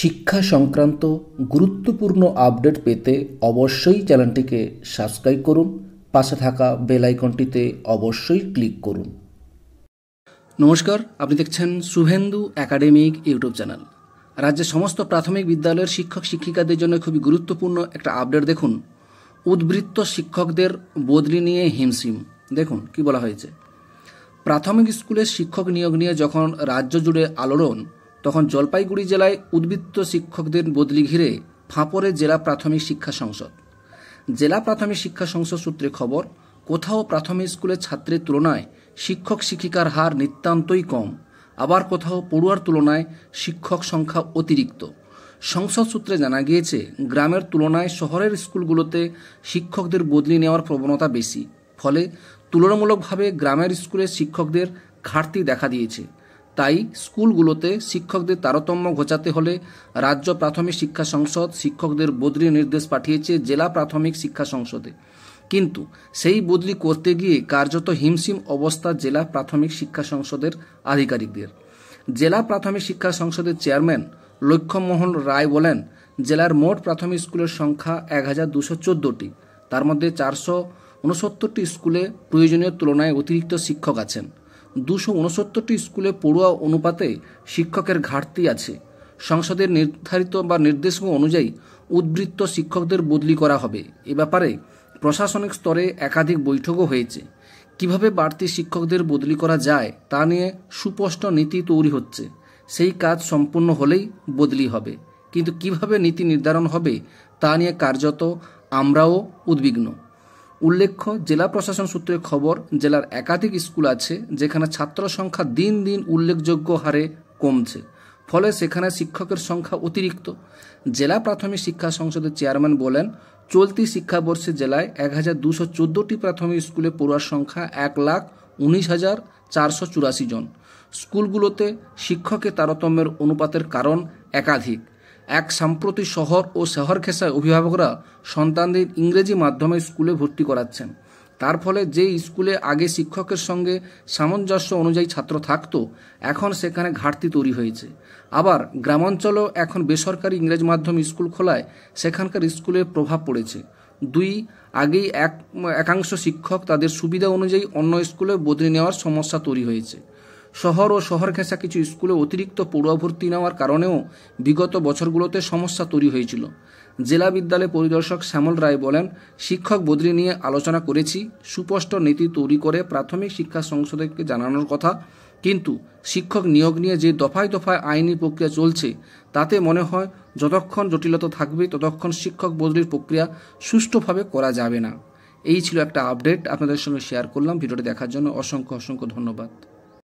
শিক্ষা সংক্রান্ত গুরুত্বপূর্ণ আপডেট পেতে অবশ্যই চ্যানেলটিকে সাবস্ক্রাইব করুন পাশে থাকা বেল আইকনটিতে অবশ্যই ক্লিক করুন নমস্কার আপনি দেখছেন শুভেন্দু একাডেমিক ইউটিউব চ্যানেল রাজ্যের সমস্ত প্রাথমিক বিদ্যালয়ের শিক্ষক শিক্ষিকাদের জন্য খুবই গুরুত্বপূর্ণ একটা আপডেট দেখুন উদ্বৃত্ত শিক্ষকদের বদলি নিয়ে হিমশিম দেখুন কি বলা হয়েছে প্রাথমিক স্কুলের শিক্ষক নিয়োগ নিয়ে যখন রাজ্য জুড়ে আলোড়ন তখন জলপাইগুড়ি জেলায় উদ্বৃত্ত শিক্ষকদের বদলি ঘিরে ফাঁপড়ে জেলা প্রাথমিক শিক্ষা সংসদ জেলা প্রাথমিক শিক্ষা সংসদ সূত্রে খবর কোথাও প্রাথমিক স্কুলের ছাত্রের তুলনায় শিক্ষক শিক্ষিকার হার নিতান্তই কম আবার কোথাও পড়ুয়ার তুলনায় শিক্ষক সংখ্যা অতিরিক্ত সংসদ সূত্রে জানা গিয়েছে গ্রামের তুলনায় শহরের স্কুলগুলোতে শিক্ষকদের বদলি নেওয়ার প্রবণতা বেশি ফলে তুলনামূলকভাবে গ্রামের স্কুলের শিক্ষকদের ঘাটতি দেখা দিয়েছে তাই স্কুলগুলোতে শিক্ষকদের তারতম্য ঘোচাতে হলে রাজ্য প্রাথমিক শিক্ষা সংসদ শিক্ষকদের বদলি নির্দেশ পাঠিয়েছে জেলা প্রাথমিক শিক্ষা সংসদে কিন্তু সেই বদলি করতে গিয়ে কার্যত হিমশিম অবস্থা জেলা প্রাথমিক শিক্ষা সংসদের আধিকারিকদের জেলা প্রাথমিক শিক্ষা সংসদের চেয়ারম্যান লক্ষ্যমোহন রায় বলেন জেলার মোট প্রাথমিক স্কুলের সংখ্যা এক হাজার দুশো চোদ্দোটি তার মধ্যে চারশো উনসত্তরটি স্কুলে প্রয়োজনীয় তুলনায় অতিরিক্ত শিক্ষক আছেন দুশো উনসত্তরটি স্কুলে পড়ুয়া অনুপাতে শিক্ষকের ঘাটতি আছে সংসদের নির্ধারিত বা নির্দেশনা অনুযায়ী উদ্বৃত্ত শিক্ষকদের বদলি করা হবে এ ব্যাপারে প্রশাসনিক স্তরে একাধিক বৈঠকও হয়েছে কিভাবে বাড়তি শিক্ষকদের বদলি করা যায় তা নিয়ে সুস্পষ্ট নীতি তৈরি হচ্ছে সেই কাজ সম্পূর্ণ হলেই বদলি হবে কিন্তু কিভাবে নীতি নির্ধারণ হবে তা নিয়ে কার্যত আমরাও উদ্বিগ্ন উল্লেখ্য জেলা প্রশাসন সূত্রে খবর জেলার একাধিক স্কুল আছে যেখানে ছাত্র সংখ্যা দিন দিন উল্লেখযোগ্য হারে কমছে ফলে সেখানে শিক্ষকের সংখ্যা অতিরিক্ত জেলা প্রাথমিক শিক্ষা সংসদের চেয়ারম্যান বলেন চলতি শিক্ষাবর্ষে জেলায় এক হাজার দুশো চোদ্দোটি প্রাথমিক স্কুলে পড়ুয়ার সংখ্যা এক লাখ উনিশ হাজার চারশো চুরাশি জন স্কুলগুলোতে শিক্ষকের তারতম্যের অনুপাতের কারণ একাধিক এক সাম্প্রতি শহর ও শহর খেসায় অভিভাবকরা সন্তানদের ইংরেজি মাধ্যমে স্কুলে ভর্তি করাচ্ছেন তার ফলে যে স্কুলে আগে শিক্ষকের সঙ্গে সামঞ্জস্য অনুযায়ী ছাত্র থাকত এখন সেখানে ঘাটতি তৈরি হয়েছে আবার গ্রামাঞ্চলেও এখন বেসরকারি ইংরেজ মাধ্যম স্কুল খোলায় সেখানকার স্কুলে প্রভাব পড়েছে দুই আগেই এক একাংশ শিক্ষক তাদের সুবিধা অনুযায়ী অন্য স্কুলে বদলে নেওয়ার সমস্যা তৈরি হয়েছে শহর ও শহর ঘেঁষা কিছু স্কুলে অতিরিক্ত পড়ুয়া নেওয়ার কারণেও বিগত বছরগুলোতে সমস্যা তৈরি হয়েছিল জেলা বিদ্যালয় পরিদর্শক শ্যামল রায় বলেন শিক্ষক বদলি নিয়ে আলোচনা করেছি সুস্পষ্ট নীতি তৈরি করে প্রাথমিক শিক্ষা সংসদকে জানানোর কথা কিন্তু শিক্ষক নিয়োগ নিয়ে যে দফায় দফায় আইনি প্রক্রিয়া চলছে তাতে মনে হয় যতক্ষণ জটিলতা থাকবে ততক্ষণ শিক্ষক বদলির প্রক্রিয়া সুষ্ঠুভাবে করা যাবে না এই ছিল একটা আপডেট আপনাদের সঙ্গে শেয়ার করলাম ভিডিওটি দেখার জন্য অসংখ্য অসংখ্য ধন্যবাদ